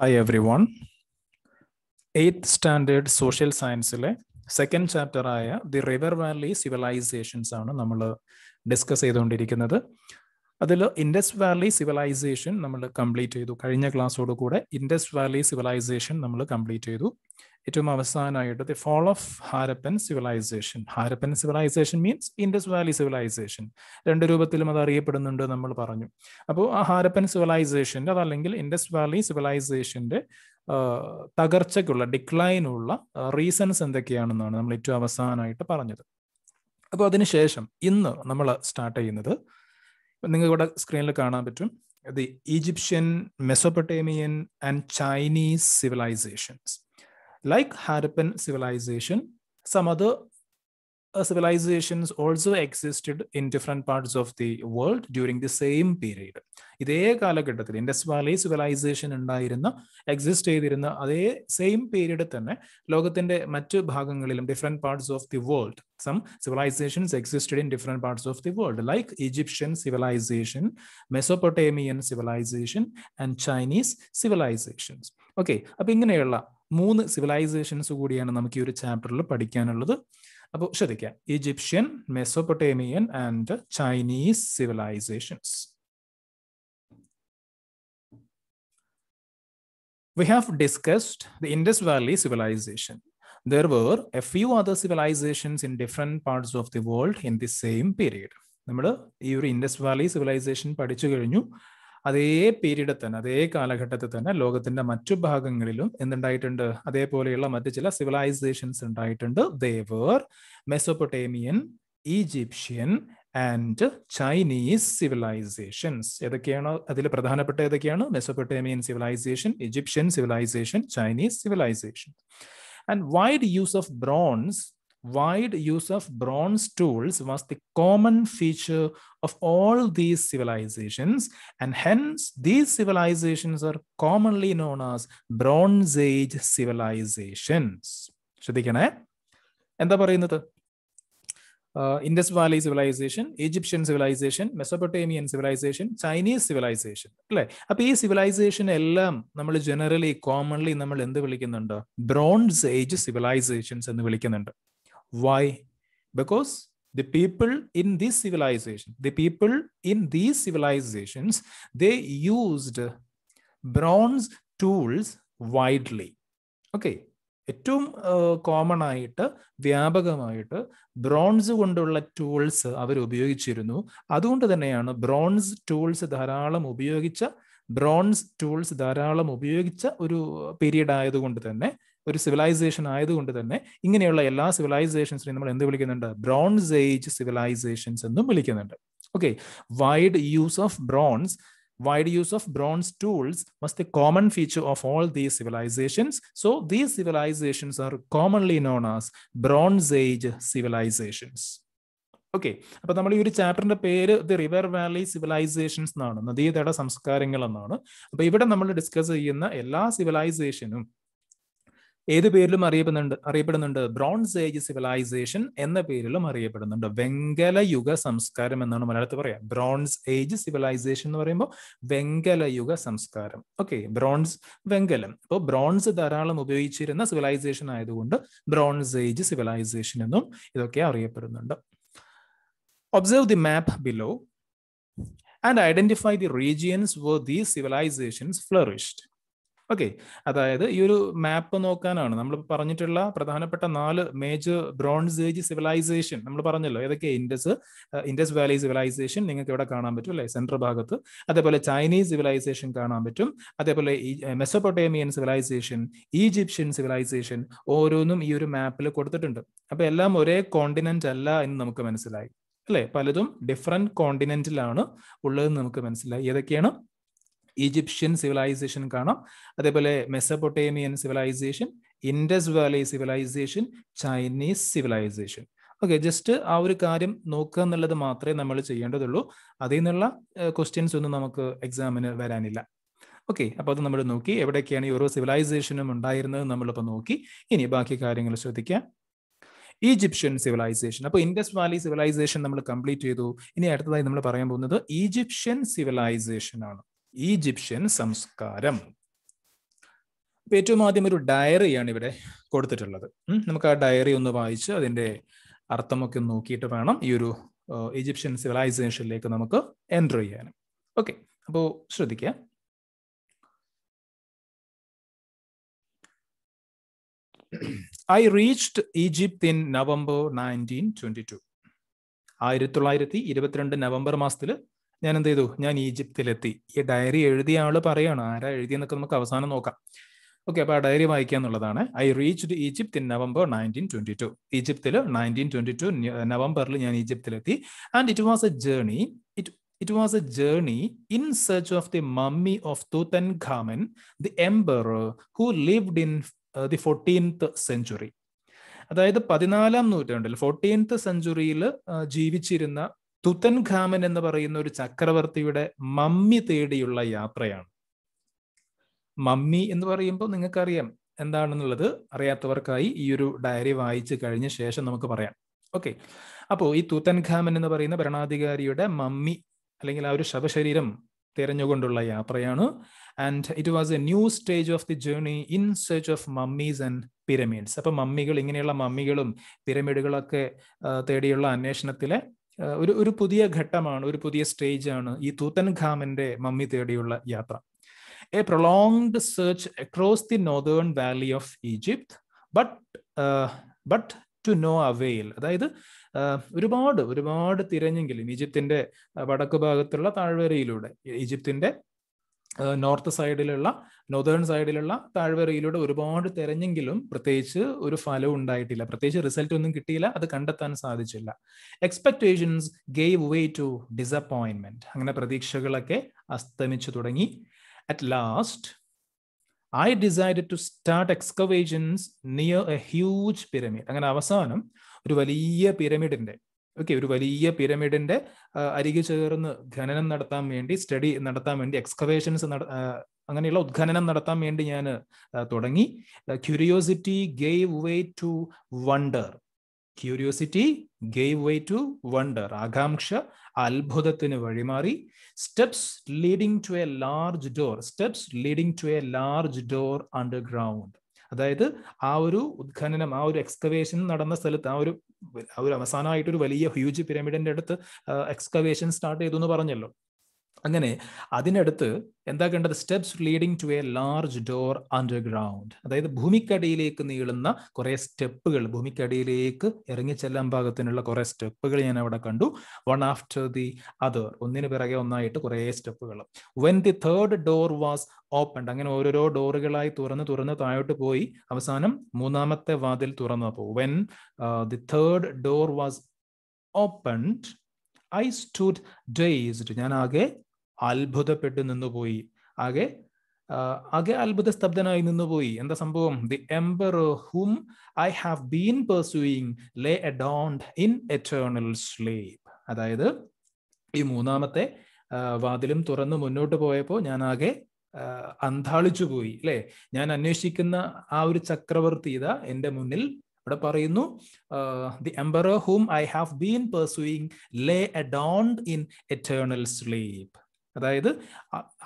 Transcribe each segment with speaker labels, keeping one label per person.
Speaker 1: Hi everyone eighth standard social സയൻസിലെ second chapter ആയ the river valley civilizations ആണ് നമ്മൾ ഡിസ്കസ് ചെയ്തുകൊണ്ടിരിക്കുന്നത് അതിൽ ഇൻഡസ് വാലി സിവിലൈസേഷൻ നമ്മൾ കംപ്ലീറ്റ് ചെയ്തു കഴിഞ്ഞ ക്ലാസ്സോട് കൂടെ ഇൻഡസ് വാലി സിവിലൈസേഷൻ നമ്മൾ കംപ്ലീറ്റ് ചെയ്തു ഏറ്റവും അവസാനമായിട്ട് the fall of Harappan civilization Harappan civilization means Indus valley civilization രണ്ട് രൂപത്തിലും അത് അറിയപ്പെടുന്നുണ്ട് നമ്മൾ പറഞ്ഞു അപ്പോൾ ആ ഹാരപ്പൻ സിവിലൈസേഷൻ്റെ അതല്ലെങ്കിൽ ഇൻഡസ് വാലി സിവിലൈസേഷൻ്റെ തകർച്ചയ്ക്കുള്ള ഡിക്ലൈനുള്ള റീസൺസ് എന്തൊക്കെയാണെന്നാണ് നമ്മൾ ഏറ്റവും അവസാനമായിട്ട് പറഞ്ഞത് അപ്പോൾ അതിനുശേഷം ഇന്ന് നമ്മൾ സ്റ്റാർട്ട് ചെയ്യുന്നത് നിങ്ങൾക്ക് ഇവിടെ സ്ക്രീനിൽ കാണാൻ പറ്റും the Egyptian Mesopotamian and Chinese civilizations like Harappan civilization some other uh, civilizations also existed in different parts of the world during the same period ഇതേ കാലഘട്ടത്തിൽ ഇൻഡസ് വാലി സിവിലൈസേഷൻ ഉണ്ടായിരുന്ന എക്സിസ്റ്റ് ചെയ്തിരുന്ന അതേ സെയിം പീരീഡിൽ തന്നെ ലോകത്തിന്റെ മറ്റു ഭാഗങ്ങളിലും different parts of the world some civilizations existed in different parts of the world like Egyptian civilization Mesopotamian civilization and Chinese civilizations okay അപ്പൊ ഇങ്ങനെയുള്ള മൂന്ന് സിവിലൈസേഷൻസ് കൂടിയാണ് നമുക്ക് ഈ ഒരു ചാപ്റ്ററിൽ പഠിക്കാനുള്ളത് അപ്പോൾ ശ്രദ്ധിക്കുക Egyptian Mesopotamian and Chinese civilizations We have discussed the Indus Valley civilization. There were a few other civilizations in different parts of the world in the same period. നമ്മൾ ഈ ഒരു ഇൻഡസ് വാലി സിവിലൈസേഷൻ പഠിച്ചു കഴിഞ്ഞു അതേ പീരീഡിൽ തന്നെ അതേ കാലഘട്ടത്തിൽ തന്നെ ലോകത്തിന്റെ മറ്റു ഭാഗങ്ങളിലും എന്തുണ്ടായിട്ടുണ്ട് അതേപോലെയുള്ള മറ്റ് ചില സിവിലൈസേഷൻസ് ഉണ്ടായിട്ടുണ്ട് they were Mesopotamian Egyptian and Chinese civilizations ഏതൊക്കെയാണ് അതിൽ പ്രധാനപ്പെട്ട ഏതൊക്കെയാണ് Mesopotamian civilization Egyptian civilization Chinese civilization and wide use of bronze wide use of bronze tools was the common feature of all these civilizations, and hence these civilizations are commonly known as Bronze Age civilizations. ശ്രദ്ധിക്കണേ എന്താ പറയുന്നത് Indus valley civilization Egyptian civilization Mesopotamian civilization Chinese civilization അല്ലെ അപ്പൊ ഈ civilisation എല്ലാം നമ്മൾ generally commonly നമ്മൾ എന്ത് വിളിക്കുന്നുണ്ട് ബ്രോൺസ് ഏജ് സിവിലൈസേഷൻസ് എന്ന് വിളിക്കുന്നുണ്ട് Why? Because the people in this civilization, the people in these civilizations, they used bronze tools widely. Okay, ഏറ്റവും കോമൺ ആയിട്ട് വ്യാപകമായിട്ട് ബ്രോൺസ് കൊണ്ടുള്ള ടൂൾസ് അവർ ഉപയോഗിച്ചിരുന്നു അതുകൊണ്ട് തന്നെയാണ് ബ്രോൺസ് ടൂൾസ് ധാരാളം ഉപയോഗിച്ച ബ്രോൺസ് ടൂൾസ് ധാരാളം ഉപയോഗിച്ച ഒരു പീരീഡ് ആയതുകൊണ്ട് തന്നെ ഒരു സിവിലൈസേഷൻ ആയതുകൊണ്ട് തന്നെ ഇങ്ങനെയുള്ള എല്ലാ സിവിലൈസേഷൻസിനെയും നമ്മൾ എന്ത് വിളിക്കുന്നുണ്ട് ബ്രോൺസ് ഏജ് സിവിലൈസേഷൻസ് എന്നും വിളിക്കുന്നുണ്ട് okay wide use of bronze wide use of bronze tools was the common feature of all these civilizations so these civilizations are commonly known as bronze age civilizations okay അപ്പൊ നമ്മൾ ഈ ഒരു ചാപ്റ്ററിന്റെ പേര് the river valley civilisations എന്നാണ് നദീതട സംസ്കാരങ്ങൾ എന്നാണ് അപ്പൊ ഇവിടെ നമ്മൾ ഡിസ്കസ് ചെയ്യുന്ന എല്ലാ സിവിലൈസേഷനും ഏത് പേരിലും അറിയപ്പെടുന്നുണ്ട് അറിയപ്പെടുന്നുണ്ട് ബ്രോൺസ് ഏജ് സിവിലൈസേഷൻ എന്ന പേരിലും അറിയപ്പെടുന്നുണ്ട് വെങ്കല യുഗ സംസ്കാരം എന്നാണ് മലയാളത്തിൽ പറയാ ബ്രോൺസ് ഏജ് സിവിലൈസേഷൻ എന്ന് പറയുമ്പോൾ വെങ്കല യുഗ സംസ്കാരം ഓക്കെ ബ്രോൺസ് വെങ്കലം അപ്പോൾ ബ്രോൺസ് ധാരാളം ഉപയോഗിച്ചിരുന്ന സിവിലൈസേഷൻ ആയതുകൊണ്ട് ബ്രോൺസ് ഏജ് സിവിലൈസേഷൻ എന്നും ഇതൊക്കെ അറിയപ്പെടുന്നുണ്ട് observe the map below and identify the regions where these civilizations flourished okay അതായത് ഈ ഒരു മാപ്പ് നോക്കാനാണ് നമ്മൾ പറഞ്ഞിട്ടുള്ള പ്രധാനപ്പെട്ട നാല് മേജർ ബ്രോൺസ് ഏജ് സിവിലൈസേഷൻ നമ്മൾ പറഞ്ഞല്ലോ ഏതൊക്കെ ഇൻഡസ് ഇൻഡസ് വാലി സിവിലൈസേഷൻ നിങ്ങൾക്ക് ഇവിടെ കാണാൻ പറ്റും അല്ലേ സെൻട്രൽ ഭാഗത്ത് അതേപോലെ ചൈനീസ് സിവിലൈസേഷൻ കാണാൻ പറ്റും അതേപോലെ മെസ്സോപ്പൊട്ടേമിയൻ സിവിലൈസേഷൻ ഈജിപ്ഷ്യൻ സിവിലൈസേഷൻ ഓരോന്നും ഈ ഒരു മാപ്പിൽ കൊടുത്തിട്ടുണ്ട് അപ്പൊ എല്ലാം ഒരേ കോണ്ടിനെന്റ് അല്ല എന്ന് നമുക്ക് മനസ്സിലായി അല്ലെ പലതും ഡിഫറെന്റ് കോണ്ടിനെന്റിലാണ് ഉള്ളതെന്ന് നമുക്ക് മനസ്സിലായി ഏതൊക്കെയാണ് ഈജിപ്ഷ്യൻ സിവിലൈസേഷൻ കാണാം അതേപോലെ Mesopotamian civilization Indus valley civilization Chinese civilization okay just ആ ഒരു കാര്യം നോക്കുക എന്നുള്ളത് മാത്രമേ നമ്മൾ ചെയ്യേണ്ടതുള്ളൂ അതിൽ നിന്നുള്ള ക്വസ്റ്റ്യൻസ് ഒന്നും നമുക്ക് എക്സാമിന് വരാനില്ല ഓക്കെ അപ്പോൾ അത് നമ്മൾ നോക്കി എവിടെയൊക്കെയാണ് ഈ ഓരോ സിവിലൈസേഷനും ഉണ്ടായിരുന്നത് നമ്മളിപ്പോൾ നോക്കി ഇനി ബാക്കി കാര്യങ്ങൾ ശ്രദ്ധിക്കാം ഈജിപ്ഷ്യൻ സിവിലൈസേഷൻ അപ്പോൾ ഇൻഡസ് വാലി സിവിലൈസേഷൻ നമ്മൾ കംപ്ലീറ്റ് ചെയ്തു ഇനി അടുത്തതായി നമ്മൾ പറയാൻ പോകുന്നത് ഈജിപ്ഷ്യൻ സിവിലൈസേഷൻ ആണ് ഈജിപ്ഷ്യൻ സംസ്കാരം ഇപ്പൊ ഏറ്റവും ആദ്യം ഒരു ഡയറിയാണ് ഇവിടെ കൊടുത്തിട്ടുള്ളത് നമുക്ക് ആ ഡയറി ഒന്ന് വായിച്ച് അതിന്റെ അർത്ഥമൊക്കെ നോക്കിയിട്ട് വേണം ഈ ഒരു ഈജിപ്ഷ്യൻ സിവിലൈസേഷനിലേക്ക് നമുക്ക് എൻട്രി ചെയ്യാൻ ഓക്കെ അപ്പോൾ ശ്രദ്ധിക്കുക I reached Egypt in November nineteen twenty two ആയിരത്തി തൊള്ളായിരത്തി ഇരുപത്തിരണ്ട് നവംബർ മാസത്തിൽ ഞാൻ എന്ത് ചെയ്തു ഞാൻ ഈജിപ്തിലെത്തി ഈ ഡയറി എഴുതിയ ആള് പറയാണ് ആരാ എഴുതിയെന്നൊക്കെ നമുക്ക് അവസാനം നോക്കാം ഓക്കെ അപ്പൊ ആ ഡയറി വായിക്കുക എന്നുള്ളതാണ് I reach to Egypt in November nineteen twenty two ഈജിപ്തിൽ നയൻറ്റീൻ ട്വന്റി ടു നവംബറിൽ ഞാൻ ഈജിപ്തിലെത്തി and it was a journey it it was a journey in search of the mummy of Tutankhamun the emperor who lived in the fourteenth century അതായത് പതിനാലാം നൂറ്റാണ്ടിൽ fourteenth സെഞ്ചുറിയിൽ ജീവിച്ചിരുന്ന തുത്തൻ ഖാമൻ എന്ന് പറയുന്ന ഒരു ചക്രവർത്തിയുടെ മമ്മി തേടിയുള്ള യാത്രയാണ് മമ്മി എന്ന് പറയുമ്പോൾ നിങ്ങൾക്കറിയാം എന്താണെന്നുള്ളത് അറിയാത്തവർക്കായി ഈ ഒരു ഡയറി വായിച്ചു കഴിഞ്ഞ ശേഷം നമുക്ക് പറയാം ഓക്കെ അപ്പോൾ ഈ തൂത്തൻ ഖാമൻ എന്ന് പറയുന്ന ഭരണാധികാരിയുടെ മമ്മി അല്ലെങ്കിൽ ആ ഒരു ശവശരീരം തിരഞ്ഞുകൊണ്ടുള്ള യാത്രയാണ് and it was a new stage of the journey in search of mummies and pyramids അപ്പൊ മമ്മികൾ ഇങ്ങനെയുള്ള മമ്മികളും പിരമിഡുകളൊക്കെ തേടിയുള്ള അന്വേഷണത്തിലെ ഒരു ഒരു പുതിയ ഘട്ടമാണ് ഒരു പുതിയ സ്റ്റേജ് ആണ് ഈ തൂത്തൻ ഖാമന്റെ മമ്മി തേടിയുള്ള യാത്ര a prolonged search across the northern valley of Egypt but but to no avail അതായത് ഒരുപാട് ഒരുപാട് തിരഞ്ഞെങ്കിലും ഈജിപ്തിന്റെ വടക്ക് ഭാഗത്തുള്ള താഴ്വരയിലൂടെ ഈജിപ്തിന്റെ നോർത്ത് സൈഡിലുള്ള നോർത്തേൺ സൈഡിലുള്ള താഴ്വരയിലൂടെ ഒരുപാട് തെരഞ്ഞെങ്കിലും പ്രത്യേകിച്ച് ഒരു ഫലം ഉണ്ടായിട്ടില്ല പ്രത്യേകിച്ച് റിസൾട്ട് ഒന്നും കിട്ടിയില്ല അത് കണ്ടെത്താൻ സാധിച്ചില്ല expectations gave way to disappointment അങ്ങനെ പ്രതീക്ഷകളൊക്കെ അസ്തമിച്ചു തുടങ്ങി at last I decide to start excavations near a huge pyramid അങ്ങനെ അവസാനം ഒരു വലിയ പിരമിഡിന്റെ ഓക്കെ ഒരു വലിയ പിരമിഡിന്റെ അരികെ ചേർന്ന് ഖനനം നടത്താൻ വേണ്ടി സ്റ്റഡി നടത്താൻ വേണ്ടി എക്സ്കവേഷൻസ് അങ്ങനെയുള്ള ഉദ്ഘനനം നടത്താൻ വേണ്ടി ഞാൻ തുടങ്ങി curiosity gave way to wonder curiosity gave way to wonder ആകാംക്ഷ അത്ഭുതത്തിന് വഴിമാറി steps leading to a large door steps leading to a large door underground അതായത് ആ ഒരു ഉദ്ഘനനം ആ ഒരു എക്സ്കവേഷൻ നടന്ന സ്ഥലത്ത് ആ ഒരു അവർ അവസാനമായിട്ട് ഒരു വലിയ ഹ്യൂജ് പിരമിഡിന്റെ അടുത്ത് എക്സ്കവേഷൻ സ്റ്റാർട്ട് ചെയ്തു എന്ന് പറഞ്ഞല്ലോ അങ്ങനെ അതിനടുത്ത് കണ്ടത് steps leading to a large door underground അതായത് ഭൂമിക്കടിയിലേക്ക് നീളുന്ന കുറേ സ്റ്റെപ്പുകൾ ഭൂമിക്കടിയിലേക്ക് ഇറങ്ങിച്ചെല്ലാൻ ഭാഗത്തിനുള്ള കുറേ സ്റ്റെപ്പുകൾ ഞാൻ അവിടെ കണ്ടു വൺ ആഫ്റ്റർ ദി അതർ ഒന്നിനു പിറകെ ഒന്നായിട്ട് കുറേ സ്റ്റെപ്പുകൾ when the third door was open അങ്ങനെ ഓരോരോ ഡോറുകളായി തുറന്ന് തുറന്ന് താഴോട്ട് പോയി അവസാനം മൂന്നാമത്തെ വാതിൽ തുറന്നപ്പോൾ when the third door was open I stood there ഞാൻ ആകെ അത്ഭുതപ്പെട്ടു നിന്നുപോയി ആകെ ആകെ അത്ഭുത സ്തബ്ധനായി നിന്നുപോയി എന്താ സംഭവം the emperor whom I have been pursuing lay adorned in eternal sleep അതായത് ഈ മൂന്നാമത്തെ വാതിലും തുറന്ന് മുന്നോട്ട് പോയപ്പോൾ ഞാൻ ആകെ അന്താളിച്ചു പോയി അല്ലെ ഞാൻ അന്വേഷിക്കുന്ന ആ ഒരു ചക്രവർത്തി ഇതാ എന്റെ മുന്നിൽ ഇവിടെ പറയുന്നു the emperor whom I have been pursuing lay adorned in eternal sleep അതായത്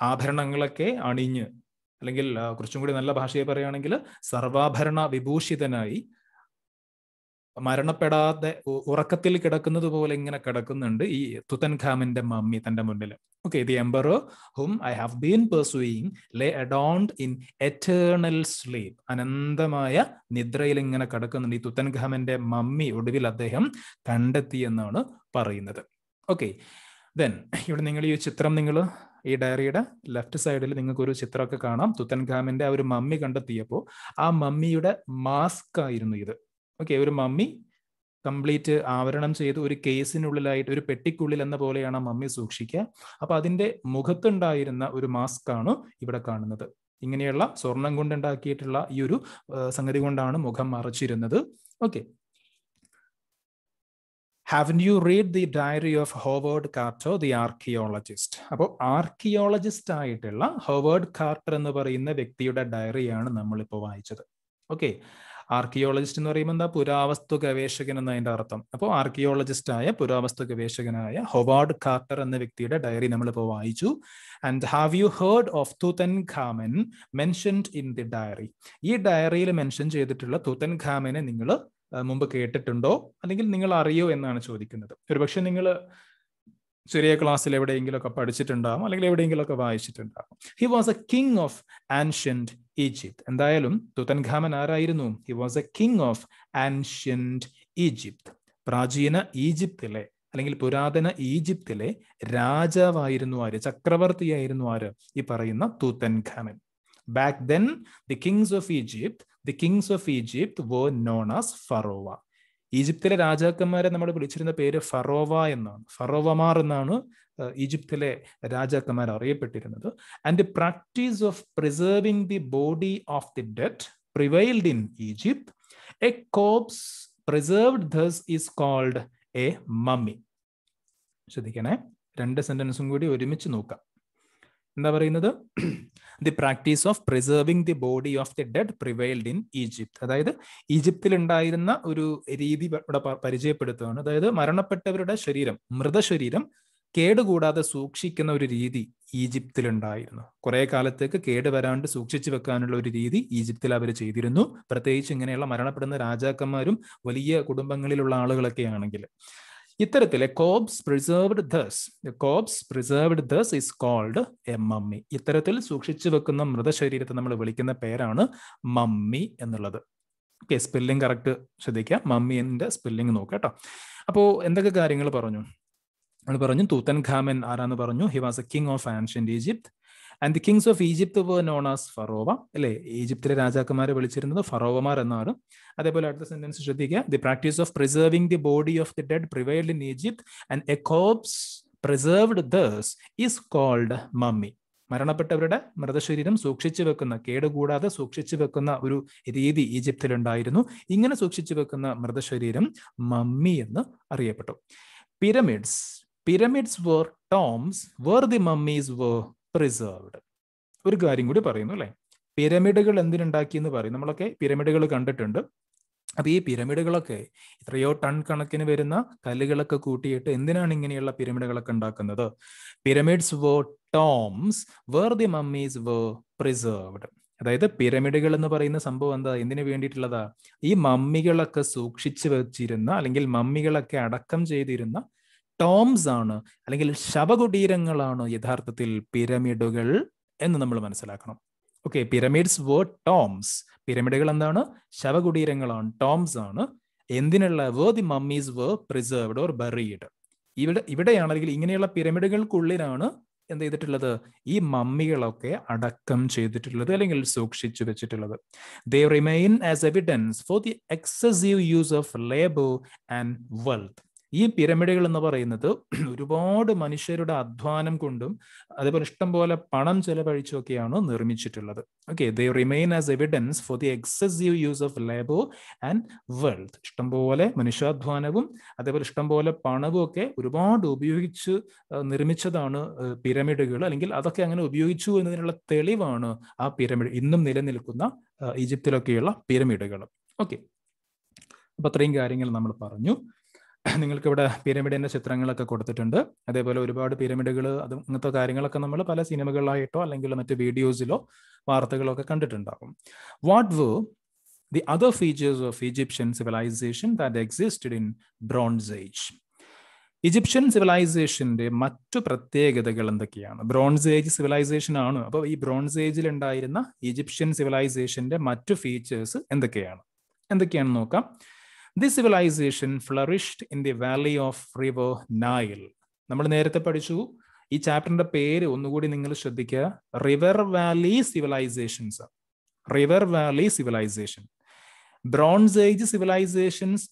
Speaker 1: ആഭരണങ്ങളൊക്കെ അണിഞ്ഞ് അല്ലെങ്കിൽ കുറച്ചും കൂടി നല്ല ഭാഷയെ പറയുകയാണെങ്കിൽ സർവാഭരണ വിഭൂഷിതനായി മരണപ്പെടാതെ ഉറക്കത്തിൽ കിടക്കുന്നത് പോലെ ഇങ്ങനെ കിടക്കുന്നുണ്ട് ഈ തുതൻ ഖാമിന്റെ മമ്മി തന്റെ മുന്നിൽ okay the emperor whom I have been pursuing lay adorned in eternal sleep അനന്തമായ നിദ്രയിൽ ഇങ്ങനെ കിടക്കുന്നുണ്ട് ഈ തുത്തൻ ഖാമിന്റെ മമ്മി ഒടുവിൽ അദ്ദേഹം കണ്ടെത്തി എന്നാണ് പറയുന്നത് ഓക്കെ ദെൻ ഇവിടെ നിങ്ങൾ ഈ ചിത്രം നിങ്ങൾ ഈ ഡയറിയുടെ ലെഫ്റ്റ് സൈഡിൽ നിങ്ങൾക്ക് ഒരു ചിത്രമൊക്കെ കാണാം തുത്തൻഖാമിന്റെ ആ ഒരു മമ്മി കണ്ടെത്തിയപ്പോൾ ആ മമ്മിയുടെ മാസ്ക് ആയിരുന്നു ഇത് ഓക്കെ ഒരു മമ്മി കംപ്ലീറ്റ് ആവരണം ചെയ്ത് ഒരു കേസിനുള്ളിലായിട്ട് ഒരു പെട്ടിക്കുള്ളിൽ എന്ന പോലെയാണ് ആ മമ്മി സൂക്ഷിക്കുക അപ്പൊ അതിന്റെ മുഖത്തുണ്ടായിരുന്ന ഒരു മാസ്ക് ആണ് ഇവിടെ കാണുന്നത് ഇങ്ങനെയുള്ള സ്വർണം കൊണ്ടുണ്ടാക്കിയിട്ടുള്ള ഈ ഒരു സംഗതി കൊണ്ടാണ് മുഖം മറച്ചിരുന്നത് okay haven't you read the diary of Howard Carter the archaeologist അപ്പോൾ ആർക്കിയോളജിസ്റ്റ് ആയിട്ടുള്ള ഹോവേർഡ് കാർട്ടർ എന്ന് പറയുന്ന വ്യക്തിയുടെ ഡയറിയാണ് നമ്മളിപ്പോൾ വായിച്ചത് ഓക്കെ ആർക്കിയോളജിസ്റ്റ് എന്ന് പറയുമ്പോൾ എന്താ പുരാവസ്തു ഗവേഷകൻ അതിൻ്റെ അർത്ഥം അപ്പോൾ ആർക്കിയോളജിസ്റ്റ് ആയ പുരാവസ്തു ഗവേഷകനായ ഹൊവാർഡ് കാർട്ടർ എന്ന വ്യക്തിയുടെ ഡയറി നമ്മളിപ്പോൾ വായിച്ചു and have you heard of Tutankhamun mentioned in the diary ഈ ഡയറിയിൽ മെൻഷൻ ചെയ്തിട്ടുള്ള തുതൻ ഖാമനെ നിങ്ങൾ മുമ്പ് കേട്ടിട്ടുണ്ടോ അല്ലെങ്കിൽ നിങ്ങൾ അറിയോ എന്നാണ് ചോദിക്കുന്നത് ഒരുപക്ഷെ നിങ്ങൾ ചെറിയ ക്ലാസ്സിൽ എവിടെയെങ്കിലുമൊക്കെ പഠിച്ചിട്ടുണ്ടാകും അല്ലെങ്കിൽ എവിടെയെങ്കിലുമൊക്കെ വായിച്ചിട്ടുണ്ടാകും he was a king of ancient Egypt എന്തായാലും തുതൻഖാമൻ ആരായിരുന്നു he was a king of ancient Egypt പ്രാചീന ഈജിപ്തിലെ അല്ലെങ്കിൽ പുരാതന ഈജിപ്തിലെ രാജാവായിരുന്നു ആര് ചക്രവർത്തിയായിരുന്നു ആര് ഈ പറയുന്ന Tutankhamun Back then, the kings of Egypt, the kings of Egypt were known as Pharaoh ഈജിപ്തിലെ രാജാക്കന്മാരെ നമ്മൾ വിളിച്ചിരുന്ന പേര് ഫറോവ എന്നാണ് ഫറോവമാർ എന്നാണ് ഈജിപ്തിലെ രാജാക്കന്മാർ അറിയപ്പെട്ടിരുന്നത് and the practice of preserving the body of the dead prevailed in Egypt a corpse preserved thus is called a mummy ശ്രദ്ധിക്കണേ രണ്ട് സെന്റൻസും കൂടി ഒരുമിച്ച് നോക്കാം എന്താ പറയുന്നത് the practice of preserving the body of the dead prevailed in Egypt അതായത് ഈജിപ്തിൽ ഉണ്ടായിരുന്ന ഒരു രീതി ഇവിടെ പരിചയപ്പെടുത്തുകയാണ് അതായത് മരണപ്പെട്ടവരുടെ ശരീരം മൃതശരീരം കേടുകൂടാതെ സൂക്ഷിക്കുന്ന ഒരു രീതി ഈജിപ്തിൽ ഉണ്ടായിരുന്നു കുറെ കാലത്തേക്ക് കേട് വരാണ്ട് സൂക്ഷിച്ചു വെക്കാനുള്ള ഒരു രീതി ഈജിപ്തിൽ അവർ ചെയ്തിരുന്നു പ്രത്യേകിച്ച് ഇങ്ങനെയുള്ള മരണപ്പെടുന്ന രാജാക്കന്മാരും വലിയ കുടുംബങ്ങളിലുള്ള ആളുകളൊക്കെ ആണെങ്കിൽ ഇത്തരത്തിലെ corpse preserved thus corpse preserved thus is called a mummy ഇത്തരത്തിൽ സൂക്ഷിച്ചു വെക്കുന്ന മൃതശരീരത്തെ നമ്മൾ വിളിക്കുന്ന പേരാണ് മമ്മി എന്നുള്ളത് ഓക്കെ സ്പെല്ലിംഗ് കറക്റ്റ് ശ്രദ്ധിക്കാം മമ്മീൻ്റെ സ്പെല്ലിംഗ് നോക്കുക കേട്ടോ അപ്പോൾ എന്തൊക്കെ കാര്യങ്ങൾ പറഞ്ഞു നമ്മൾ പറഞ്ഞു തൂത്തൻ ഖാമൻ ആരാന്ന് പറഞ്ഞു he was a king of ancient Egypt and the kings of Egypt were known as pharaoh അല്ലെ ഈജിപ്തിലെ രാജാക്കന്മാരെ വിളിച്ചിരുന്നത് ഫറോവമാർ എന്നാണ് അതേപോലെ അടുത്ത സെന്റൻസ് ശ്രദ്ധിക്കുക the practice of preserving the body of the dead prevailed in Egypt and a corpse preserved thus is called mummy മരണപ്പെട്ടവരുടെ മൃതശരീരം സൂക്ഷിച്ചു വെക്കുന്ന കേടുകൂടാതെ സൂക്ഷിച്ചു വെക്കുന്ന ഒരു രീതി ഈജിപ്തിലുണ്ടായിരുന്നു ഇങ്ങനെ സൂക്ഷിച്ചു വെക്കുന്ന മൃതശരീരം മമ്മി എന്ന് അറിയപ്പെട്ടു pyramids pyramids were tombs where the mummies were preserved ഒരു കാര്യം കൂടി പറയുന്നു അല്ലേ പിരമിഡുകൾ എന്തിനുണ്ടാക്കിയെന്ന് പറയും നമ്മളൊക്കെ പിരമിഡുകൾ കണ്ടിട്ടുണ്ട് അപ്പോൾ ഈ പിരമിഡുകളൊക്കെ എത്രയോ ടൺ കണക്കിന് വരുന്ന കല്ലുകളൊക്കെ കൂട്ടിയിട്ട് എന്തിനാണ് ഇങ്ങനെയുള്ള പിരമിഡുകളൊക്കെ ഉണ്ടാക്കുന്നത് pyramids were tombs where the mummies were preserved അതായത് പിരമിഡുകൾ എന്ന് പറയുന്ന സംഭവം എന്താ എന്തിനു വേണ്ടിയിട്ടുള്ളതാ ഈ മമ്മികളൊക്കെ സൂക്ഷിച്ചു വെച്ചിരുന്ന അല്ലെങ്കിൽ മമ്മികളൊക്കെ അടക്കം ചെയ്തിരുന്ന ടോംസ് ആണ് അല്ലെങ്കിൽ ശവകുടീരങ്ങളാണ് യഥാർത്ഥത്തിൽ പിരമിഡുകൾ എന്ന് നമ്മൾ മനസ്സിലാക്കണം ഓക്കെ പിരമിഡ്സ് വേർ ടോംസ് പിരമിഡുകൾ എന്താണ് ശവകുടീരങ്ങളാണ് ടോംസ് ആണ് എന്തിനുള്ള where the mummies were preserved or buried ഇവിടെ ഇവിടെയാണെങ്കിൽ ഇങ്ങനെയുള്ള പിരമിഡുകൾക്കുള്ളിലാണ് എന്ത് ചെയ്തിട്ടുള്ളത് ഈ മമ്മികളൊക്കെ അടക്കം ചെയ്തിട്ടുള്ളത് അല്ലെങ്കിൽ സൂക്ഷിച്ചു വെച്ചിട്ടുള്ളത് they remain as evidence for the excessive use of labour and wealth ഈ പിരമിഡുകൾ എന്ന് പറയുന്നത് ഒരുപാട് മനുഷ്യരുടെ അധ്വാനം കൊണ്ടും അതേപോലെ ഇഷ്ടം പോലെ പണം ചെലവഴിച്ചൊക്കെയാണ് നിർമ്മിച്ചിട്ടുള്ളത് okay they remain as evidence for the excessive use of labour and wealth ഇഷ്ടംപോലെ മനുഷ്യാധ്വാനവും അതേപോലെ ഇഷ്ടംപോലെ പണവും ഒക്കെ ഒരുപാട് ഉപയോഗിച്ച് നിർമ്മിച്ചതാണ് പിരമിഡുകൾ അല്ലെങ്കിൽ അതൊക്കെ അങ്ങനെ ഉപയോഗിച്ചു എന്നതിനുള്ള തെളിവാണ് ആ പിരമിഡ് ഇന്നും നിലനിൽക്കുന്ന ഈജിപ്തിലൊക്കെയുള്ള പിരമിഡുകൾ ഓക്കെ അപ്പൊ അത്രയും കാര്യങ്ങൾ നമ്മൾ പറഞ്ഞു നിങ്ങൾക്ക് ഇവിടെ പിരമിഡിന്റെ ചിത്രങ്ങളൊക്കെ കൊടുത്തിട്ടുണ്ട് അതേപോലെ ഒരുപാട് പിരമിഡുകൾ അത് അങ്ങനത്തെ കാര്യങ്ങളൊക്കെ നമ്മൾ പല സിനിമകളിലായിട്ടോ അല്ലെങ്കിൽ മറ്റ് വീഡിയോസിലോ വാർത്തകളൊക്കെ കണ്ടിട്ടുണ്ടാകും what were the other features of Egyptian civilization that existed in bronze age Egyptian സിവിലൈസേഷന്റെ മറ്റു പ്രത്യേകതകൾ എന്തൊക്കെയാണ് ബ്രോൺസ് ഏജ് സിവിലൈസേഷൻ ആണ് അപ്പോൾ ഈ ബ്രോൺസ് ഏജിൽ ഉണ്ടായിരുന്ന ഈജിപ്ഷ്യൻ സിവിലൈസേഷന്റെ മറ്റു ഫീച്ചേഴ്സ് എന്തൊക്കെയാണ് എന്തൊക്കെയാണെന്ന് നോക്കാം This civilization flourished in the valley of river Nile. നമ്മൾ നേരത്തെ പഠിച്ചു ഈ ചാപ്റ്ററിന്റെ പേര് ഒന്നുകൂടി നിങ്ങൾ ശ്രദ്ധിക്കുക river valley civilizations river valley civilization bronze age civilizations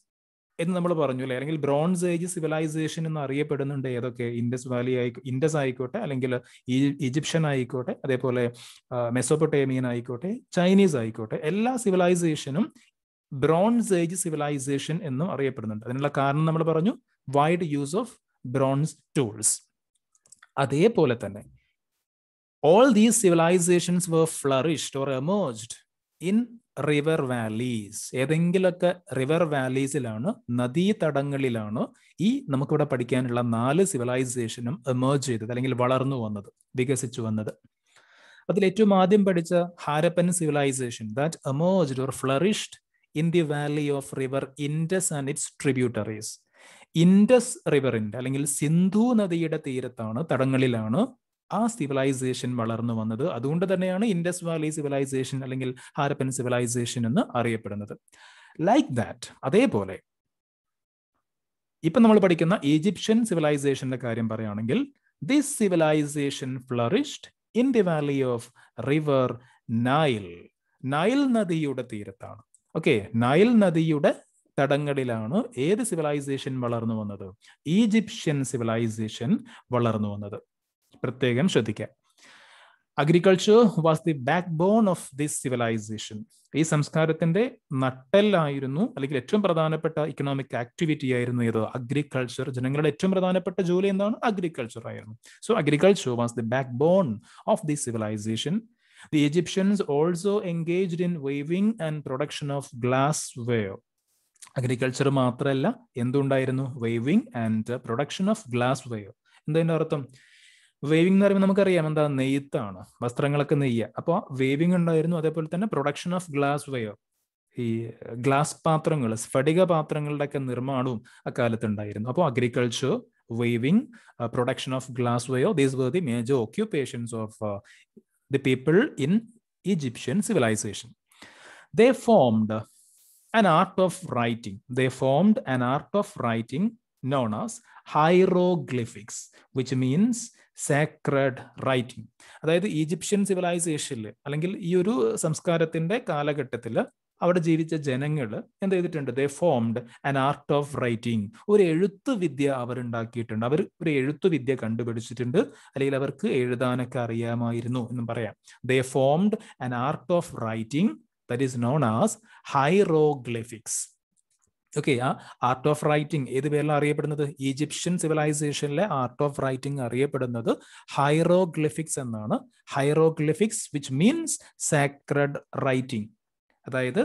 Speaker 1: എന്ന് നമ്മൾ പറഞ്ഞു അല്ലെ അല്ലെങ്കിൽ ബ്രോൺസ് ഏജ് സിവിലൈസേഷൻ എന്ന് അറിയപ്പെടുന്നുണ്ട് ഏതൊക്കെ ഇൻഡസ് വാലി ആയി ഇൻഡസ് ആയിക്കോട്ടെ അല്ലെങ്കിൽ ഈജിപ്ഷ്യൻ ആയിക്കോട്ടെ അതേപോലെ മെസോപ്പൊട്ടേമിയൻ ആയിക്കോട്ടെ ചൈനീസ് ആയിക്കോട്ടെ എല്ലാ സിവിലൈസേഷനും ബ്രോൺസ് ഏജ് സിവിലൈസേഷൻ എന്നും അറിയപ്പെടുന്നുണ്ട് അതിനുള്ള കാരണം നമ്മൾ പറഞ്ഞു wide use of bronze tools അതേപോലെ തന്നെ all these civilizations were flourished or emerged in river valleys ഏതെങ്കിലൊക്കെ റിവർ വാലീസിലാണ് നദീതടങ്ങളിലാണ് ഈ നമുക്കിവിടെ പഠിക്കാനുള്ള നാല് സിവിലൈസേഷനും എമേർജ് ചെയ്തത് അല്ലെങ്കിൽ വളർന്നു വന്നത് വികസിച്ചു വന്നത് അതിൽ ഏറ്റവും ആദ്യം പഠിച്ച Harappan civilization that emerged or flourished in the valley of river Indus and its tributaries Indus റിവറിന്റെ അല്ലെങ്കിൽ സിന്ധു നദിയുടെ തീരത്താണ് തടങ്ങളിലാണ് ആ സിവിലൈസേഷൻ വളർന്നു വന്നത് അതുകൊണ്ട് തന്നെയാണ് ഇൻഡസ് വാലി സിവിലൈസേഷൻ അല്ലെങ്കിൽ ഹാരപ്പൻ സിവിലൈസേഷൻ എന്ന് അറിയപ്പെടുന്നത് ലൈക്ക് ദാറ്റ് അതേപോലെ ഇപ്പം നമ്മൾ പഠിക്കുന്ന ഈജിപ്ഷ്യൻ സിവിലൈസേഷന്റെ കാര്യം പറയുകയാണെങ്കിൽ this civilization flourished in the valley of river Nile Nile നദിയുടെ തീരത്താണ് ഓക്കെ നൈൽ നദിയുടെ തടങ്ങളിലാണ് ഏത് സിവിലൈസേഷൻ വളർന്നു വന്നത് ഈജിപ്ഷ്യൻ സിവിലൈസേഷൻ വളർന്നു വന്നത് പ്രത്യേകം ശ്രദ്ധിക്കാം agriculture was the backbone of this civilization ഈ സംസ്കാരത്തിന്റെ നട്ടെല്ലായിരുന്നു അല്ലെങ്കിൽ ഏറ്റവും പ്രധാനപ്പെട്ട ഇക്കണോമിക് ആക്ടിവിറ്റി ആയിരുന്നു ഏത് അഗ്രികൾച്ചർ ജനങ്ങളുടെ ഏറ്റവും പ്രധാനപ്പെട്ട ജോലി എന്താണ് അഗ്രികൾച്ചർ ആയിരുന്നു so agriculture was the backbone of the civilization The Egyptians also engaged in weaving and production of glassware. അഗ്രികൾച്ചർ മാത്രമല്ല എന്തുണ്ടായിരുന്നു weaving and production of glassware എന്തതിൻ്റെ അർത്ഥം വേവിംഗ് എന്ന് പറയുമ്പോൾ നമുക്കറിയാം എന്താ നെയ്ത്താണ് വസ്ത്രങ്ങളൊക്കെ നെയ്യുക അപ്പോൾ വേവിംഗ് ഉണ്ടായിരുന്നു അതേപോലെ തന്നെ പ്രൊഡക്ഷൻ ഓഫ് ഗ്ലാസ് വെയർ ഈ ഗ്ലാസ് പാത്രങ്ങൾ സ്ഫടിക പാത്രങ്ങളുടെ ഒക്കെ നിർമ്മാണവും അക്കാലത്തുണ്ടായിരുന്നു അപ്പോൾ agriculture weaving production of glassware these were the major occupations of the people in Egyptian civilization. They formed an art of writing. They formed an art of writing known as hieroglyphics, which means sacred sacred writing the Egyptian civilization. അല്ലെങ്കിൽ ഈ ഒരു സംസ്കാരത്തിൻ്റെ കാലഘട്ടത്തിൽ അവിടെ ജീവിച്ച ജനങ്ങൾ എന്ത് ചെയ്തിട്ടുണ്ട് they formed an art of writing ഒരു എഴുത്തു വിദ്യ അവരുണ്ടാക്കിയിട്ടുണ്ട് അവർ ഒരു എഴുത്തു വിദ്യ കണ്ടുപിടിച്ചിട്ടുണ്ട് അല്ലെങ്കിൽ അവർക്ക് എഴുതാനൊക്കെ അറിയാമായിരുന്നു എന്നും പറയാം they formed an art of writing that is known as hieroglyphics okay ആ ആർട്ട് ഓഫ് റൈറ്റിംഗ് ഏത് പേരിലാണ് അറിയപ്പെടുന്നത് ഈജിപ്ഷ്യൻ സിവിലൈസേഷനിലെ ആർട്ട് ഓഫ് റൈറ്റിംഗ് അറിയപ്പെടുന്നത് ഹൈറോഗ്ലിഫിക്സ് എന്നാണ് hieroglyphics which means sacred writing അതായത്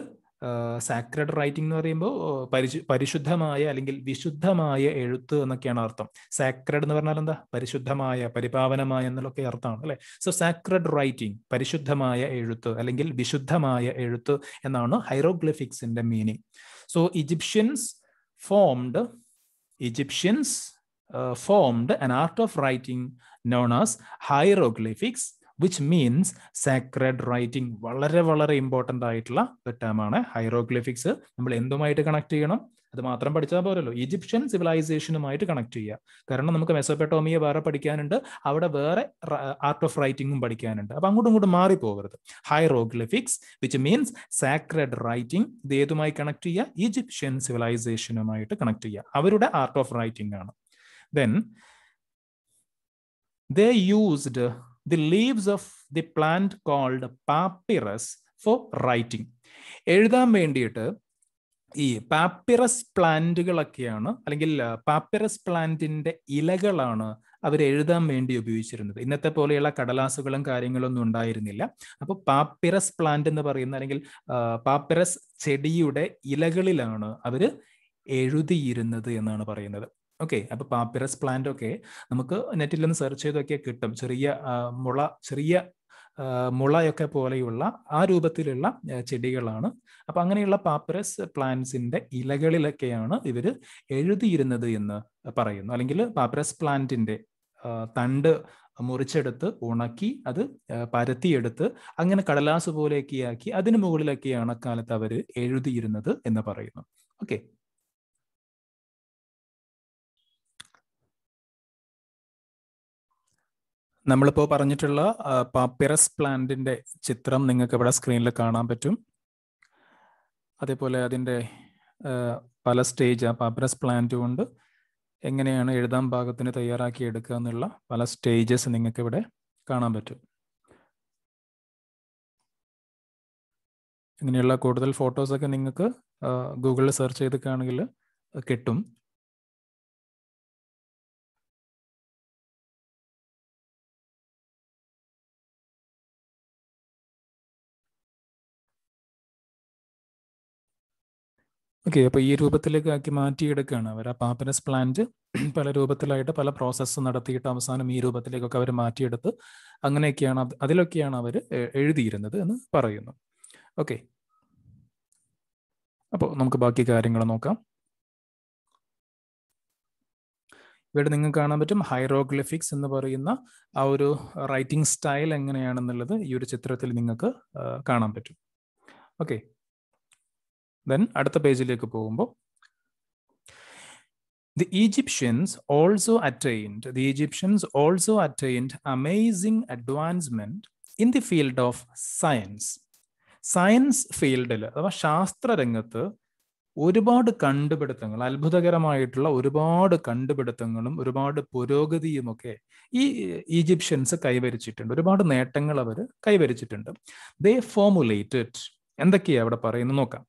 Speaker 1: സാക്രഡ് റൈറ്റിംഗ് എന്ന് പറയുമ്പോൾ പരിശു പരിശുദ്ധമായ അല്ലെങ്കിൽ വിശുദ്ധമായ എഴുത്ത് എന്നൊക്കെയാണ് അർത്ഥം സാക്രഡ് എന്ന് പറഞ്ഞാൽ എന്താ പരിശുദ്ധമായ പരിപാവനമായ എന്നുള്ളൊക്കെ അർത്ഥമാണ് അല്ലെ സോ സാക്രഡ് റൈറ്റിംഗ് പരിശുദ്ധമായ എഴുത്ത് അല്ലെങ്കിൽ വിശുദ്ധമായ എഴുത്ത് എന്നാണ് ഹൈറോഗ്ലിഫിക്സിന്റെ meaning so Egyptians formed Egyptians formed an art of writing known as hieroglyphics which means sacred writing വളരെ വളരെ ഇമ്പോർട്ടൻ്റ് ആയിട്ടുള്ള ഒരു ടേമാണ് ഹൈറോഗ്ലിഫിക്സ് നമ്മൾ എന്തുമായിട്ട് കണക്ട് ചെയ്യണം അത് മാത്രം പഠിച്ചാൽ പോരല്ലോ ഈജിപ്ഷ്യൻ സിവിലൈസേഷനുമായിട്ട് കണക്ട് ചെയ്യുക കാരണം നമുക്ക് മെസോപെട്ടോമിയ വേറെ പഠിക്കാനുണ്ട് അവിടെ വേറെ ആർട്ട് ഓഫ് റൈറ്റിംഗും പഠിക്കാനുണ്ട് അപ്പം അങ്ങോട്ടും ഇങ്ങോട്ടും മാറിപ്പോകരുത് hieroglyphics which means sacred writing ഇത് ഏതുമായി കണക്ട് ചെയ്യുക ഈജിപ്ഷ്യൻ സിവിലൈസേഷനുമായിട്ട് കണക്ട് ചെയ്യുക അവരുടെ ആർട്ട് ഓഫ് റൈറ്റിംഗ് ആണ് then they used the leaves of the plant called papyrus for writing എഴുതാൻ വേണ്ടിയിട്ട് ഈ പാപ്പിറസ് പ്ലാന്റുകളൊക്കെയാണ് അല്ലെങ്കിൽ പാപ്പിറസ് പ്ലാന്റിന്റെ ഇലകളാണ് അവർ എഴുതാൻ വേണ്ടി ഉപയോഗിച്ചിരുന്നത് ഇന്നത്തെ പോലെയുള്ള കടലാസുകളും കാര്യങ്ങളൊന്നും ഉണ്ടായിരുന്നില്ല അപ്പോൾ പാപ്പിറസ് പ്ലാന്റ് എന്ന് പറയുന്ന അല്ലെങ്കിൽ പാപ്പിറസ് ചെടിയുടെ ഇലകളിലാണ് അവർ എഴുതിയിരുന്നത് എന്നാണ് പറയുന്നത് ഓക്കെ അപ്പോൾ പാപ്പിറസ് പ്ലാന്റ് ഒക്കെ നമുക്ക് നെറ്റിൽ ഒന്ന് സെർച്ച് ചെയ്തൊക്കെ കിട്ടും ചെറിയ മുള ചെറിയ മുളയൊക്കെ പോലെയുള്ള ആ രൂപത്തിലുള്ള ചെടികളാണ് അപ്പൊ അങ്ങനെയുള്ള പാപ്പിറസ് പ്ലാന്റ്സിന്റെ ഇലകളിലൊക്കെയാണ് ഇവർ എഴുതിയിരുന്നത് എന്ന് പറയുന്നു അല്ലെങ്കിൽ പാപ്പിറസ് പ്ലാന്റിന്റെ തണ്ട് മുറിച്ചെടുത്ത് ഉണക്കി അത് പരത്തിയെടുത്ത് അങ്ങനെ കടലാസ് പോലെയൊക്കെ ആക്കി അതിന് മുകളിലൊക്കെയാണ് അക്കാലത്ത് അവർ എഴുതിയിരുന്നത് എന്ന് പറയുന്നു ഓക്കെ നമ്മളിപ്പോ പറഞ്ഞിട്ടുള്ള പാപ്പിറസ് പ്ലാന്റിന്റെ ചിത്രം നിങ്ങൾക്ക് ഇവിടെ സ്ക്രീനിൽ കാണാൻ പറ്റും അതേപോലെ അതിൻ്റെ പല സ്റ്റേജ് ആ പാപ്പിറസ് പ്ലാന്റ് കൊണ്ട് എങ്ങനെയാണ് എഴുതാൻ ഭാഗത്തിന് തയ്യാറാക്കി എടുക്കുക എന്നുള്ള പല സ്റ്റേജസ് നിങ്ങൾക്ക് ഇവിടെ കാണാൻ പറ്റും ഇങ്ങനെയുള്ള കൂടുതൽ ഫോട്ടോസൊക്കെ നിങ്ങൾക്ക് ഗൂഗിളിൽ സെർച്ച് ചെയ്ത് കാണുകയിൽ കിട്ടും ഓക്കെ അപ്പോൾ ഈ രൂപത്തിലേക്ക് ആക്കി മാറ്റിയെടുക്കുകയാണ് അവർ ആ പാപ്പനസ് പ്ലാന്റ് പല രൂപത്തിലായിട്ട് പല പ്രോസസ്സ് നടത്തിയിട്ട് അവസാനം ഈ രൂപത്തിലേക്കൊക്കെ അവർ മാറ്റിയെടുത്ത് അങ്ങനെയൊക്കെയാണ് അതിലൊക്കെയാണ് അവർ എഴുതിയിരുന്നത് എന്ന് പറയുന്നു ഓക്കെ അപ്പോൾ നമുക്ക് ബാക്കി കാര്യങ്ങൾ നോക്കാം ഇവിടെ നിങ്ങൾക്ക് കാണാൻ പറ്റും ഹൈറോഗ്ലിഫിക്സ് എന്ന് പറയുന്ന ആ ഒരു റൈറ്റിംഗ് സ്റ്റൈൽ എങ്ങനെയാണെന്നുള്ളത് ഈ ഒരു ചിത്രത്തിൽ നിങ്ങൾക്ക് കാണാൻ പറ്റും ഓക്കെ ദെൻ അടുത്ത പേജിലേക്ക് പോകുമ്പോൾ the Egyptians also attained the Egyptians also attained amazing advancement in the field of science science ഫീൽഡിൽ അഥവാ ശാസ്ത്രരംഗത്ത് ഒരുപാട് കണ്ടുപിടുത്തങ്ങൾ അത്ഭുതകരമായിട്ടുള്ള ഒരുപാട് കണ്ടുപിടുത്തങ്ങളും ഒരുപാട് പുരോഗതിയുമൊക്കെ ഈ ഈജിപ്ഷ്യൻസ് കൈവരിച്ചിട്ടുണ്ട് ഒരുപാട് നേട്ടങ്ങൾ അവർ കൈവരിച്ചിട്ടുണ്ട് ദേ ഫോമുലേറ്റഡ് എന്തൊക്കെയാണ് അവിടെ പറയുന്നത് നോക്കാം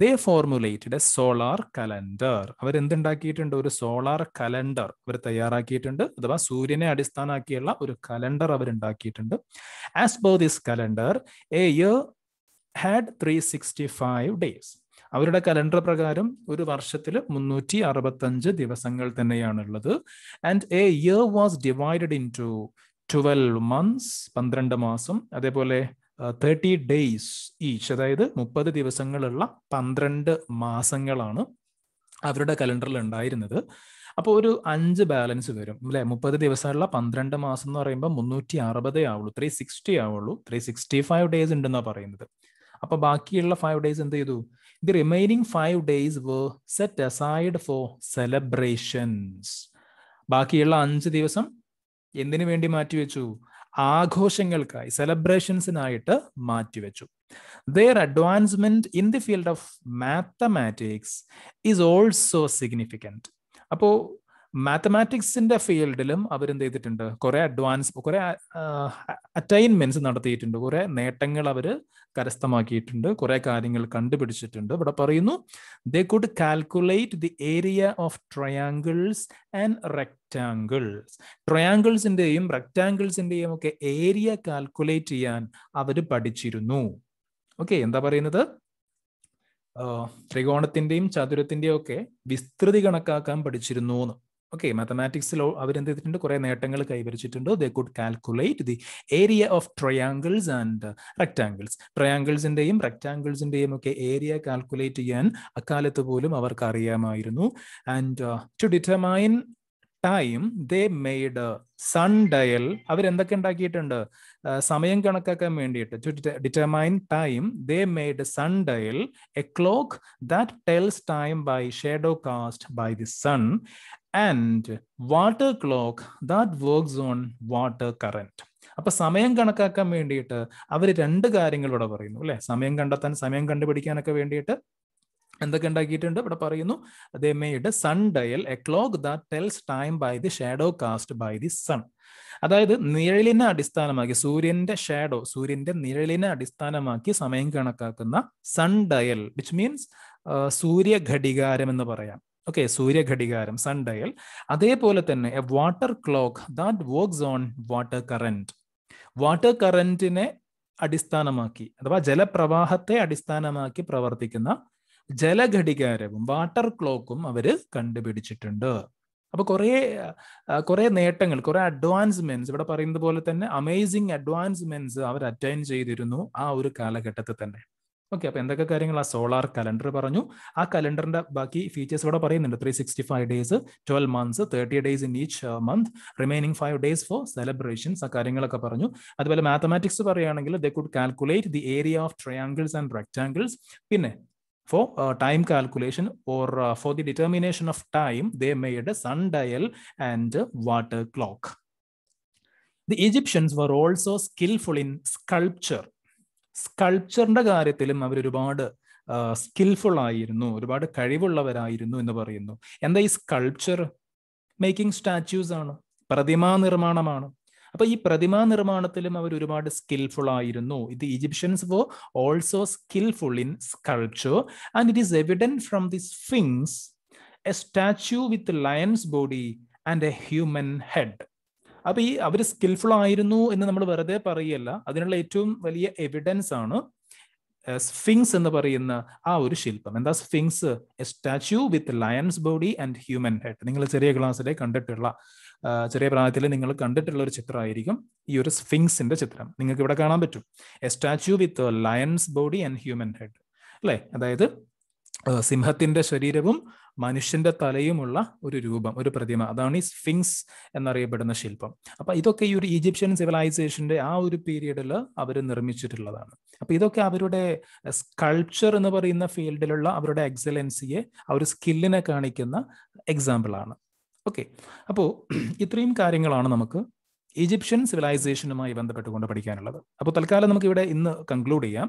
Speaker 1: they formulated a solar calendar അവർ എന്തുണ്ടാക്കിയിട്ടുണ്ട് ഒരു സോളാർ കലണ്ടർ അവർ തയ്യാറാക്കിയിട്ടുണ്ട് അഥവാ സൂര്യനെ അടിസ്ഥാനമാക്കിയുള്ള ഒരു കലണ്ടർ അവർ ഉണ്ടാക്കിയിട്ടുണ്ട് as by this calendar a year had three sixty five days അവരുടെ കലണ്ടർ പ്രകാരം ഒരു വർഷത്തിൽ മുന്നൂറ്റി അറുപത്തഞ്ച് ദിവസങ്ങൾ തന്നെയാണുള്ളത് and a year was divided into twelve months പന്ത്രണ്ട് മാസം അതേപോലെ തേർട്ടി ഡേയ്സ് ഈച്ച് അതായത് മുപ്പത് ദിവസങ്ങളുള്ള പന്ത്രണ്ട് മാസങ്ങളാണ് അവരുടെ കലണ്ടറിൽ ഉണ്ടായിരുന്നത് അപ്പോൾ ഒരു അഞ്ച് ബാലൻസ് വരും അല്ലെ മുപ്പത് ദിവസമുള്ള പന്ത്രണ്ട് മാസം എന്ന് പറയുമ്പോൾ മുന്നൂറ്റി അറുപതേ ആവുള്ളൂ ത്രീ സിക്സ്റ്റി ആവുള്ളൂ ത്രീ സിക്സ്റ്റി ഫൈവ് ഡേയ്സ് ഉണ്ടെന്നാണ് പറയുന്നത് അപ്പോൾ ബാക്കിയുള്ള ഫൈവ് ഡേയ്സ് എന്ത് ചെയ്തു the remaining five days were set aside for celebrations ബാക്കിയുള്ള അഞ്ച് ദിവസം എന്തിനു വേണ്ടി മാറ്റിവെച്ചു ആഘോഷങ്ങൾക്കായി സെലിബ്രേഷൻസിനായിട്ട് മാറ്റിവെച്ചു their advancement in the field of mathematics is also significant അപ്പോൾ മാത്തമാറ്റിക്സിന്റെ ഫീൽഡിലും അവരെന്ത് ചെയ്തിട്ടുണ്ട് കുറെ അഡ്വാൻസ് കുറെ അറ്റൈൻമെന്റ്സ് നടത്തിയിട്ടുണ്ട് കുറെ നേട്ടങ്ങൾ അവർ കരസ്ഥമാക്കിയിട്ടുണ്ട് കുറെ കാര്യങ്ങൾ കണ്ടുപിടിച്ചിട്ടുണ്ട് ഇവിടെ പറയുന്നു they could calculate the area of triangles and rectangles ട്രയാങ്കിൾസിന്റെയും റെക്റ്റാങ്കിൾസിന്റെയും ഒക്കെ ഏരിയ കാൽക്കുലേറ്റ് ചെയ്യാൻ അവർ പഠിച്ചിരുന്നു ഓക്കെ എന്താ പറയുന്നത് ത്രികോണത്തിന്റെയും ചതുരത്തിന്റെയും ഒക്കെ വിസ്തൃതി കണക്കാക്കാൻ പഠിച്ചിരുന്നു എന്ന് ഓക്കെ മാത്തമാറ്റിക്സിൽ അവരെന്ത് ചെയ്തിട്ടുണ്ട് കുറെ നേട്ടങ്ങൾ കൈവരിച്ചിട്ടുണ്ടോ they could calculate the area of triangles and rectangles ട്രയാങ്കിൾസിന്റെയും റെക്ടാങ്കിൾസിൻ്റെയും ഒക്കെ ഏരിയ കാൽക്കുലേറ്റ് ചെയ്യാൻ അക്കാലത്ത് പോലും അവർക്ക് അറിയാമായിരുന്നു and to determine time they made sundial അവരെന്തൊക്കെ ഉണ്ടാക്കിയിട്ടുണ്ട് uh, സമയം കണക്കാക്കാൻ വേണ്ടിയിട്ട് to determine time they made sundial a clock that tells time by shadow cast by the sun and water clock that works on water current അപ്പൊ സമയം കണക്കാക്കാൻ വേണ്ടിയിട്ട് അവർ രണ്ട് കാര്യങ്ങൾ ഇവിടെ പറയുന്നു അല്ലെ സമയം കണ്ടെത്താൻ സമയം കണ്ടുപിടിക്കാനൊക്കെ വേണ്ടിയിട്ട് എന്തൊക്കെ ഉണ്ടാക്കിയിട്ടുണ്ട് ഇവിടെ പറയുന്നു അതേ made sundial a clock that tells time by the shadow cast by the sun അതായത് നിഴലിനെ അടിസ്ഥാനമാക്കി സൂര്യന്റെ ഷാഡോ സൂര്യന്റെ നിഴലിനെ അടിസ്ഥാനമാക്കി സമയം കണക്കാക്കുന്ന സൺ ഡയൽ വിച്ച് മീൻസ് സൂര്യഘടികാരം എന്ന് പറയാം ഓക്കെ സൂര്യഘടികാരം ഡയൽ അതേപോലെ തന്നെ a water clock that works on water current water കറന്റിനെ അടിസ്ഥാനമാക്കി അഥവാ ജലപ്രവാഹത്തെ അടിസ്ഥാനമാക്കി പ്രവർത്തിക്കുന്ന ജലഘടികാരവും വാട്ടർ ക്ലോക്കും അവർ കണ്ടുപിടിച്ചിട്ടുണ്ട് അപ്പൊ കുറെ കുറെ നേട്ടങ്ങൾ കുറെ അഡ്വാൻസ്മെന്റ്സ് ഇവിടെ പറയുന്നത് പോലെ തന്നെ അമേസിങ് അഡ്വാൻസ്മെന്റ്സ് അവർ അറ്റൈൻ ചെയ്തിരുന്നു ആ ഒരു കാലഘട്ടത്തിൽ തന്നെ ഓക്കെ അപ്പോൾ എന്തൊക്കെ കാര്യങ്ങൾ ആ സോളാർ കലണ്ടർ പറഞ്ഞു ആ കലണ്ടറിന്റെ ബാക്കി ഫീച്ചേഴ്സ് ഇവിടെ പറയുന്നുണ്ട് three sixty five days twelve months thirty days in each month remaining five days for celebrations ആ കാര്യങ്ങളൊക്കെ പറഞ്ഞു അതുപോലെ മാത്തമാറ്റിക്സ് പറയുകയാണെങ്കിൽ they could calculate the area of triangles and rectangles പിന്നെ for time calculation or for the determination of time they made sundial and water clock the Egyptians were also skilful in sculpture സ്കൾപ്ചറിന്റെ കാര്യത്തിലും അവർ ഒരുപാട് skilful ആയിരുന്നു ഒരുപാട് കഴിവുള്ളവരായിരുന്നു എന്ന് പറയുന്നു എന്താ ഈ സ്കൾപ്ചർ മേക്കിംഗ് സ്റ്റാച്യൂസ് ആണ് പ്രതിമാ നിർമ്മാണമാണ് അപ്പൊ ഈ പ്രതിമാ നിർമ്മാണത്തിലും അവർ ഒരുപാട് സ്കിൽഫുൾ ആയിരുന്നു ഇത് Egyptians were also skilful in sculpture and it is evident from the sphinx a statue with lion's body and a human head അപ്പൊ ഈ അവർ സ്കിൽഫുൾ ആയിരുന്നു എന്ന് നമ്മൾ വെറുതെ പറയല്ല അതിനുള്ള ഏറ്റവും വലിയ എവിഡൻസ് ആണ് സ്ഫിങ്സ് എന്ന് പറയുന്ന ആ ഒരു ശില്പം എന്താ sphinx a statue with lion's body and human head നിങ്ങൾ ചെറിയ ക്ലാസ്സിലെ കണ്ടിട്ടുള്ള ചെറിയ പ്രായത്തിൽ നിങ്ങൾ കണ്ടിട്ടുള്ള ഒരു ചിത്രമായിരിക്കും ഈ ഒരു സ്ഫിങ്സിന്റെ ചിത്രം നിങ്ങൾക്ക് ഇവിടെ കാണാൻ പറ്റും a statue with lion's body and human head അല്ലേ അതായത് സിംഹത്തിന്റെ ശരീരവും മനുഷ്യന്റെ തലയുമുള്ള ഒരു രൂപം ഒരു പ്രതിമ അതാണ് ഈ സ്ഫിങ്സ് എന്നറിയപ്പെടുന്ന ശില്പം അപ്പൊ ഇതൊക്കെ ഈ ഒരു ഈജിപ്ഷ്യൻ സിവിലൈസേഷന്റെ ആ ഒരു പീരീഡിൽ അവർ നിർമ്മിച്ചിട്ടുള്ളതാണ് അപ്പൊ ഇതൊക്കെ അവരുടെ സ്കൾപ്ചർ എന്ന് പറയുന്ന ഫീൽഡിലുള്ള അവരുടെ എക്സലൻസിയെ ആ ഒരു സ്കില്ലിനെ കാണിക്കുന്ന എക്സാമ്പിളാണ് ഓക്കെ അപ്പോൾ ഇത്രയും കാര്യങ്ങളാണ് നമുക്ക് ഈജിപ്ഷ്യൻ സിവിലൈസേഷനുമായി ബന്ധപ്പെട്ടുകൊണ്ട് പഠിക്കാനുള്ളത് അപ്പോൾ തൽക്കാലം നമുക്ക് ഇവിടെ ഇന്ന് കൺക്ലൂഡ് ചെയ്യാം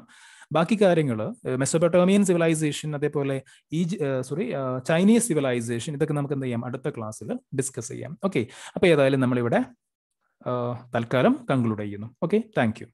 Speaker 1: ബാക്കി കാര്യങ്ങൾ മെസ്സോപ്പൊട്ടോമിയൻ സിവിലൈസേഷൻ അതേപോലെ ഈ സോറി ചൈനീസ് സിവിലൈസേഷൻ ഇതൊക്കെ നമുക്ക് എന്ത് ചെയ്യാം അടുത്ത ക്ലാസ്സിൽ ഡിസ്കസ് ചെയ്യാം ഓക്കെ അപ്പോൾ ഏതായാലും നമ്മളിവിടെ തൽക്കാലം കൺക്ലൂഡ് ചെയ്യുന്നു ഓക്കെ താങ്ക്